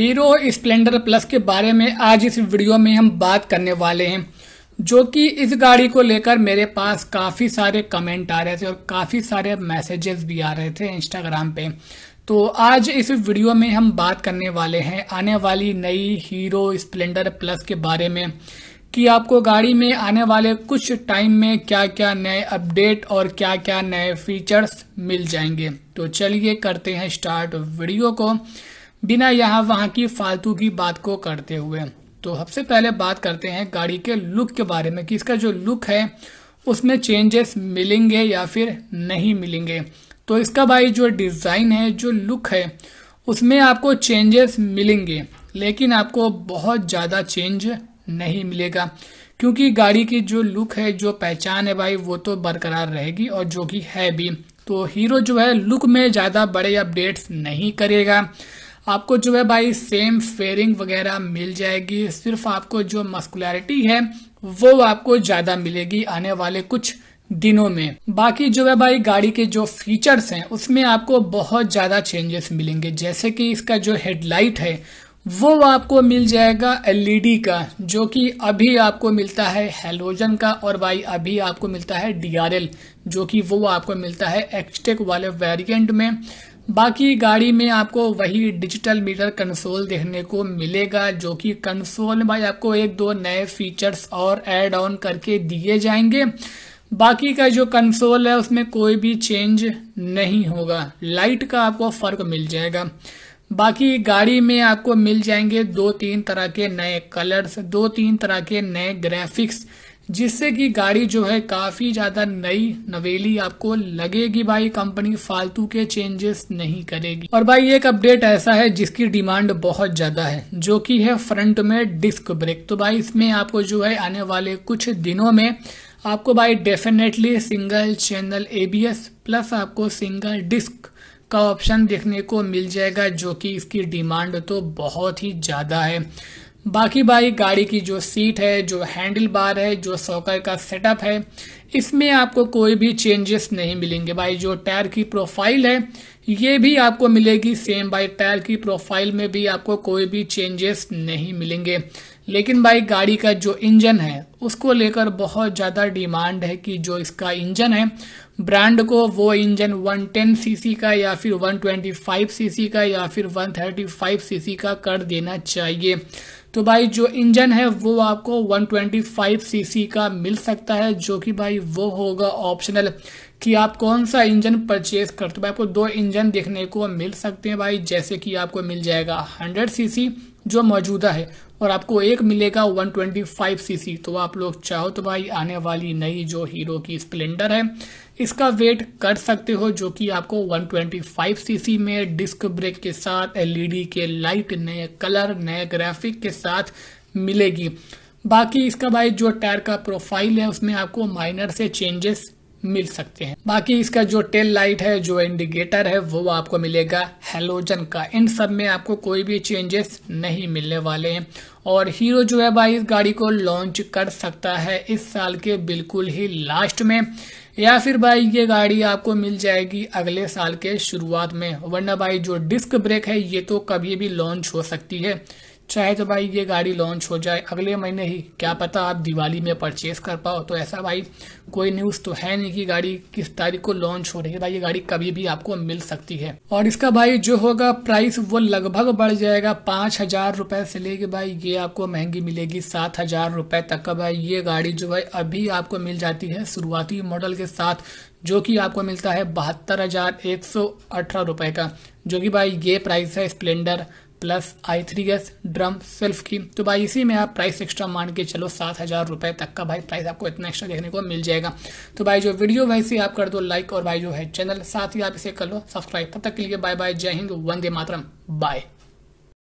hero Splendor plus के बारे में आज इस वीडियो में हम बात करने वाले हैं जो कि इस गाड़ी को लेकर मेरे पास काफ़ी सारे कमेंट आ रहे थे और काफ़ी सारे मैसेजेस भी आ रहे थे इंस्टाग्राम पे तो आज इस वीडियो में हम बात करने वाले हैं आने वाली नई हीरो स्प्लेंडर प्लस के बारे में कि आपको गाड़ी में आने वाले कुछ टाइम में क्या क्या नए अपडेट और क्या क्या नए फीचर्स मिल जाएंगे तो चलिए करते हैं स्टार्ट वीडियो को बिना यहाँ वहाँ की फालतू की बात को करते हुए तो सबसे पहले बात करते हैं गाड़ी के लुक के बारे में कि इसका जो लुक है उसमें चेंजेस मिलेंगे या फिर नहीं मिलेंगे तो इसका भाई जो डिज़ाइन है जो लुक है उसमें आपको चेंजेस मिलेंगे लेकिन आपको बहुत ज़्यादा चेंज नहीं मिलेगा क्योंकि गाड़ी की जो लुक है जो पहचान है भाई वो तो बरकरार रहेगी और जो कि है भी तो हीरो जो है लुक में ज़्यादा बड़े अपडेट्स नहीं करेगा आपको जो है भाई सेम फेयरिंग वगैरह मिल जाएगी सिर्फ आपको जो मस्कुलरिटी है वो आपको ज़्यादा मिलेगी आने वाले कुछ दिनों में बाकी जो है भाई गाड़ी के जो फीचर्स हैं उसमें आपको बहुत ज़्यादा चेंजेस मिलेंगे जैसे कि इसका जो हेडलाइट है वो आपको मिल जाएगा एलईडी e का जो कि अभी आपको मिलता है हेलोजन का और भाई अभी आपको मिलता है डीआरएल जो कि वो आपको मिलता है एक्सटेक वाले वेरिएंट में बाकी गाड़ी में आपको वही डिजिटल मीटर कंसोल देखने को मिलेगा जो कि कंसोल में भाई आपको एक दो नए फीचर्स और एड ऑन करके दिए जाएंगे बाकी का जो कंसोल है उसमें कोई भी चेंज नहीं होगा लाइट का आपको फ़र्क मिल जाएगा बाकी गाड़ी में आपको मिल जाएंगे दो तीन तरह के नए कलर्स दो तीन तरह के नए ग्राफिक्स जिससे कि गाड़ी जो है काफ़ी ज़्यादा नई नवेली आपको लगेगी भाई कंपनी फालतू के चेंजेस नहीं करेगी और भाई एक अपडेट ऐसा है जिसकी डिमांड बहुत ज़्यादा है जो कि है फ्रंट में डिस्क ब्रेक तो भाई इसमें आपको जो है आने वाले कुछ दिनों में आपको भाई definitely single channel ABS plus आपको सिंगल डिस्क का ऑप्शन देखने को मिल जाएगा जो कि इसकी डिमांड तो बहुत ही ज़्यादा है बाकी भाई गाड़ी की जो सीट है जो हैंडल बार है जो सॉकर का सेटअप है इसमें आपको कोई भी चेंजेस नहीं मिलेंगे भाई जो टायर की प्रोफाइल है ये भी आपको मिलेगी सेम भाई टायर की प्रोफाइल में भी आपको कोई भी चेंजेस नहीं मिलेंगे लेकिन भाई गाड़ी का जो इंजन है उसको लेकर बहुत ज़्यादा डिमांड है कि जो इसका इंजन है ब्रांड को वो इंजन 110 सीसी का या फिर 125 सीसी का या फिर 135 सीसी का कर देना चाहिए तो भाई जो इंजन है वो आपको 125 सीसी का मिल सकता है जो कि भाई वो होगा ऑप्शनल कि आप कौन सा इंजन परचेज करते हो भाई आपको दो इंजन देखने को मिल सकते हैं भाई जैसे कि आपको मिल जाएगा 100 सीसी जो मौजूदा है और आपको एक मिलेगा 125 सीसी तो आप लोग चाहो तो भाई आने वाली नई जो हीरो की स्प्लेंडर है इसका वेट कर सकते हो जो कि आपको 125 सीसी में डिस्क ब्रेक के साथ एलईडी के लाइट नए कलर नए ग्राफिक के साथ मिलेगी बाकी इसका भाई जो टायर का प्रोफाइल है उसमें आपको माइनर से चेंजेस मिल सकते हैं बाकी इसका जो टेल लाइट है जो इंडिकेटर है वो आपको मिलेगा हेलोजन का इन सब में आपको कोई भी चेंजेस नहीं मिलने वाले हैं और हीरो जो है भाई इस गाड़ी को लॉन्च कर सकता है इस साल के बिल्कुल ही लास्ट में या फिर भाई ये गाड़ी आपको मिल जाएगी अगले साल के शुरुआत में वरना भाई जो डिस्क ब्रेक है ये तो कभी भी लॉन्च हो सकती है चाहे तो भाई ये गाड़ी लॉन्च हो जाए अगले महीने ही क्या पता आप दिवाली में परचेस कर पाओ तो ऐसा भाई कोई न्यूज़ तो है नहीं कि गाड़ी किस तारीख को लॉन्च हो रही है भाई ये गाड़ी कभी भी आपको मिल सकती है और इसका भाई जो होगा प्राइस वो लगभग बढ़ जाएगा पाँच हज़ार रुपये से लेके भाई ये आपको महंगी मिलेगी सात हज़ार रुपये तक का भाई ये गाड़ी जो है अभी आपको मिल जाती है शुरुआती मॉडल के साथ जो कि आपको मिलता है बहत्तर हज़ार एक सौ अठारह रुपये का जो कि भाई ये प्राइस है Splendor plus I three gas drum self की तो भाई इसी में आप प्राइस एक्स्ट्रा मान के चलो सात हज़ार रुपये तक का भाई प्राइस आपको इतना एक्स्ट्रा देखने को मिल जाएगा तो भाई जो वीडियो वैसे आप कर दो लाइक और भाई जो है चैनल साथ ही आप इसे कर लो सब्सक्राइब तब तक के लिए बाय बाय जय हिंद वंदे मातरम बाय